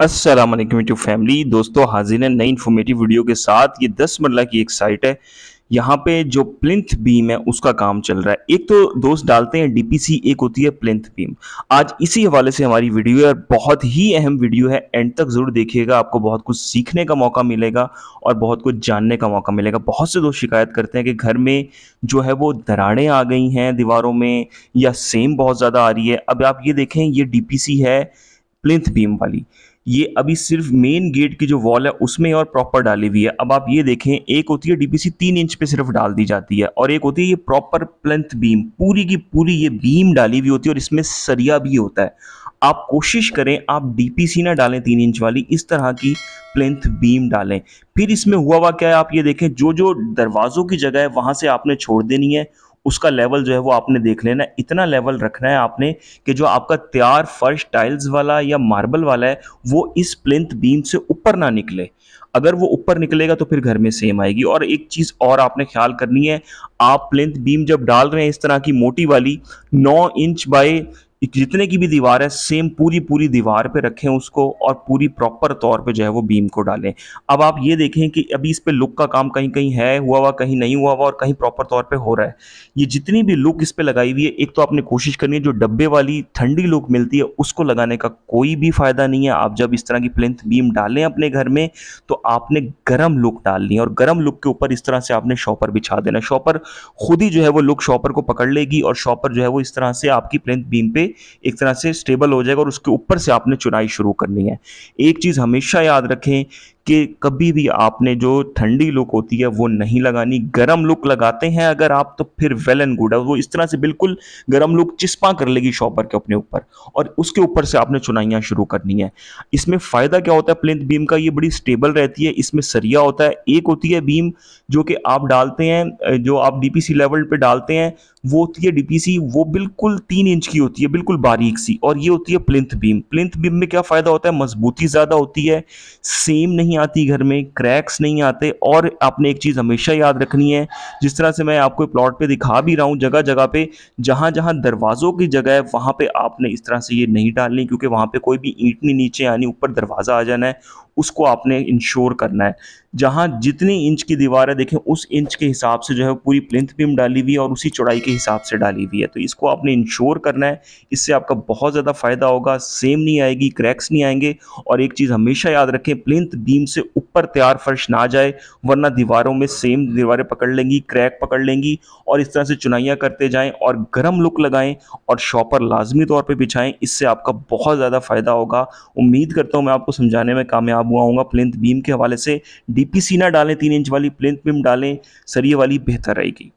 Aslam to family दोस्तों हाजिर है नई इन्फॉर्मेटिव वीडियो के साथ ये दस मरला की एक साइट है यहाँ पे जो प्लिंथ बीम है उसका काम चल रहा है एक तो दोस्त डालते हैं डीपीसी एक होती है प्लिंथ बीम आज इसी हवाले से हमारी वीडियो है बहुत ही अहम वीडियो है एंड तक ज़रूर देखिएगा आपको बहुत कुछ सीखने का मौका मिलेगा और बहुत कुछ जानने का मौका मिलेगा बहुत से दोस्त शिकायत करते हैं कि घर में जो है वो दराड़ें आ गई हैं दीवारों में या सेम बहुत ज़्यादा आ रही है अब आप ये देखें ये डी है प्लिंथ बीम वाली ये अभी सिर्फ मेन गेट की जो वॉल है उसमें और प्रॉपर डाली हुई है अब आप ये देखें एक होती है डीपीसी तीन इंच पे सिर्फ डाल दी जाती है और एक होती है ये प्रॉपर प्लेंथ बीम पूरी की पूरी ये बीम डाली हुई होती है और इसमें सरिया भी होता है आप कोशिश करें आप डीपीसी ना डालें तीन इंच वाली इस तरह की प्लेंथ बीम डालें फिर इसमें हुआ हुआ क्या है आप ये देखें जो जो दरवाज़ों की जगह है वहां से आपने छोड़ देनी है उसका लेवल जो है वो आपने देख लेना इतना लेवल रखना है आपने कि जो आपका तैयार फर्श टाइल्स वाला या मार्बल वाला है वो इस प्लिंथ बीम से ऊपर ना निकले अगर वो ऊपर निकलेगा तो फिर घर में सेम आएगी और एक चीज़ और आपने ख्याल करनी है आप प्लिंथ बीम जब डाल रहे हैं इस तरह की मोटी वाली नौ इंच बाई जितने की भी दीवार है सेम पूरी पूरी दीवार पे रखें उसको और पूरी प्रॉपर तौर पे जो है वो बीम को डालें अब आप ये देखें कि अभी इस पे लुक का काम कहीं कहीं है हुआ हुआ कहीं नहीं हुआ हुआ और कहीं प्रॉपर तौर पे हो रहा है ये जितनी भी लुक इस पर लगाई हुई है एक तो आपने कोशिश करनी है जो डब्बे वाली ठंडी लुक मिलती है उसको लगाने का कोई भी फ़ायदा नहीं है आप जब इस तरह की प्लेंथ बीम डालें अपने घर में तो आपने गर्म लुक डालनी है और गर्म लुक के ऊपर इस तरह से आपने शॉपर बिछा देना शॉपर खुद ही जो है वो लुक शॉपर को पकड़ लेगी और शॉपर जो है वो इस तरह से आपकी प्लेंथ बीम पे एक तरह से स्टेबल हो जाएगा और उसके ऊपर से आपने चुनाई शुरू करनी है एक चीज़ हमेशा याद रखें कि कभी भी आपने जो ठंडी लुक होती है वो नहीं लगानी गर्म लुक लगाते हैं अगर आप तो फिर वेल एंड गुड है वो इस तरह से बिल्कुल गर्म लुक चिस्पा कर लेगी शॉपर के अपने ऊपर और उसके ऊपर से आपने चुनाइयाँ शुरू करनी है इसमें फ़ायदा क्या होता है प्लिंथ बीम का ये बड़ी स्टेबल रहती है इसमें सरिया होता है एक होती है बीम जो कि आप डालते हैं जो आप डी लेवल पर डालते हैं वो होती है डीपीसी वो बिल्कुल तीन इंच की होती है बिल्कुल बारीक सी और ये होती है प्लिंथ बीम प्लिंथ बीम में क्या फ़ायदा होता है मजबूती ज़्यादा होती है सेम नहीं नहीं आती घर में क्रैक्स नहीं आते और आपने एक चीज़ हमेशा याद रखनी है जिस तरह से मैं आपको प्लॉट पे दिखा भी रहा हूँ जगह जगह पे जहाँ जहाँ दरवाज़ों की जगह है वहाँ पे आपने इस तरह से ये नहीं डालनी क्योंकि वहाँ पे कोई भी ईंट नहीं नीचे आनी ऊपर दरवाज़ा आ जाना है उसको आपने इंश्योर करना है जहाँ जितनी इंच की दीवार है देखें उस इंच के हिसाब से जो है पूरी प्लिंथ बीम डाली हुई है और उसी चौड़ाई के हिसाब से डाली हुई है तो इसको आपने इंश्योर करना है इससे आपका बहुत ज़्यादा फ़ायदा होगा सेम नहीं आएगी क्रैक्स नहीं आएंगे और एक चीज़ हमेशा याद रखें प्लिंथ बीम से ऊपर तैयार फर्श ना जाए वरना दीवारों में सेम दीवारें पकड़ लेंगी क्रैक पकड़ लेंगी और इस तरह से चुनाइयाँ करते जाएँ और गर्म लुक लगाएँ और शॉपर लाजमी तौर पर बिछाएँ इससे आपका बहुत ज़्यादा फ़ायदा होगा उम्मीद करता हूँ मैं आपको समझाने में कामयाब हुआ होगा प्लेंथ बीम के हवाले से डीपीसी ना डालें तीन इंच वाली प्लेंथ बीम डालें सरिये वाली बेहतर रहेगी